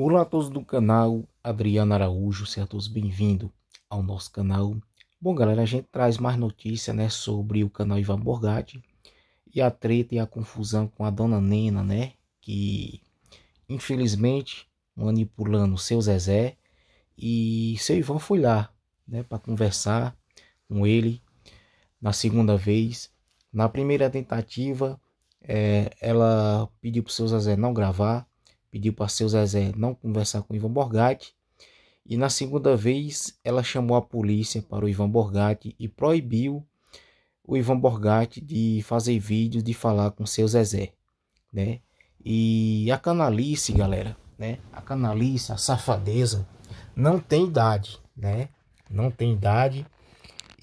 Olá a todos do canal Adriano Araújo, sejam todos bem-vindos ao nosso canal. Bom, galera, a gente traz mais notícia, né, sobre o canal Ivan Borgatti e a treta e a confusão com a dona Nena, né, que infelizmente manipulando seu Zezé e seu Ivan foi lá, né, para conversar com ele na segunda vez. Na primeira tentativa, é, ela pediu pro seu Zezé não gravar pediu para seu Zezé não conversar com Ivan Borgatti. E na segunda vez, ela chamou a polícia para o Ivan Borgatti e proibiu o Ivan Borgatti de fazer vídeo, de falar com seu Zezé, né? E a canalice, galera, né? A canalice, a safadeza não tem idade, né? Não tem idade.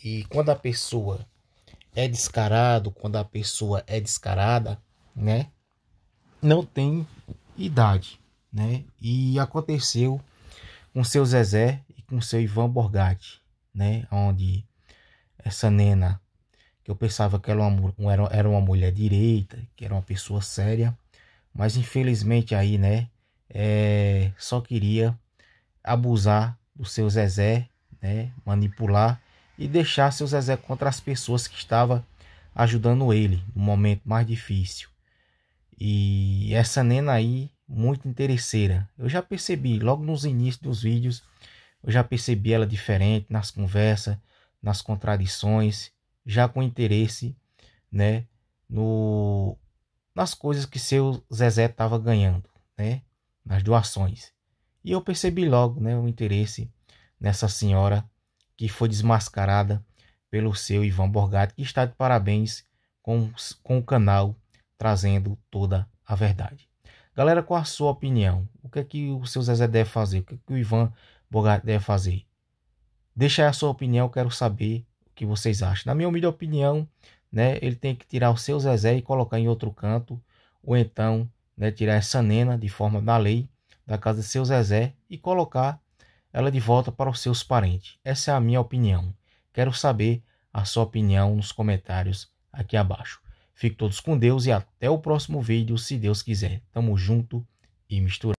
E quando a pessoa é descarado, quando a pessoa é descarada, né? Não tem idade, né? E aconteceu com seu Zezé e com seu Ivan Borgatti, né? Onde essa nena, que eu pensava que era uma, era, era uma mulher direita, que era uma pessoa séria, mas infelizmente aí, né? É, só queria abusar do seu Zezé, né? Manipular e deixar seu Zezé contra as pessoas que estava ajudando ele no momento mais difícil. E essa nena aí, muito interesseira. Eu já percebi, logo nos inícios dos vídeos, eu já percebi ela diferente nas conversas, nas contradições, já com interesse, né, no nas coisas que seu Zezé estava ganhando, né, nas doações. E eu percebi logo, né, o interesse nessa senhora que foi desmascarada pelo seu Ivan Borgatti, que está de parabéns com, com o canal trazendo toda a verdade. Galera, qual a sua opinião? O que é que o seu Zezé deve fazer? O que é que o Ivan Bogart deve fazer? Deixa aí a sua opinião, quero saber o que vocês acham. Na minha humilde opinião, né, ele tem que tirar o seu Zezé e colocar em outro canto, ou então né, tirar essa nena de forma da lei da casa de seu Zezé e colocar ela de volta para os seus parentes. Essa é a minha opinião. Quero saber a sua opinião nos comentários aqui abaixo. Fiquem todos com Deus e até o próximo vídeo, se Deus quiser. Tamo junto e misturado.